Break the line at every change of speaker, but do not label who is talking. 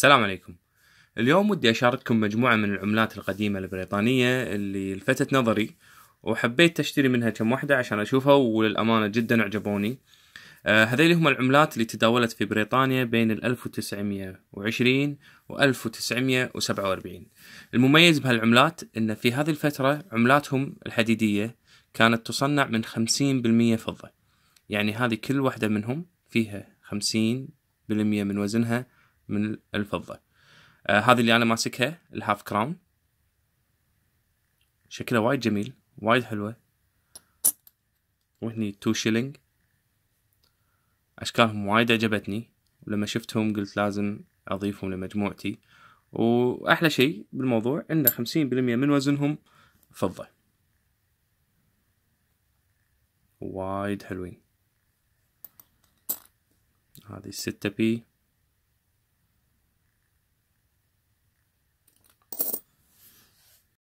السلام عليكم اليوم ودي أشارككم مجموعة من العملات القديمة البريطانية اللي لفتت نظري وحبيت أشتري منها كم واحدة عشان أشوفها وللأمانة جدا عجبوني آه هذيل هم العملات اللي تداولت في بريطانيا بين ال 1920 و 1947 المميز بهالعملات أن في هذه الفترة عملاتهم الحديدية كانت تصنع من 50% فضة يعني هذه كل واحدة منهم فيها 50% من وزنها من الفضة آه هذه اللي أنا ماسكها الهاف كراون شكلها وايد جميل وايد حلوة وهني تو شيلينج أشكالهم وايد عجبتني ولما شفتهم قلت لازم أضيفهم لمجموعتي وأحلى شيء بالموضوع أن خمسين بالمية من وزنهم فضة وايد حلوين هذه الستة بي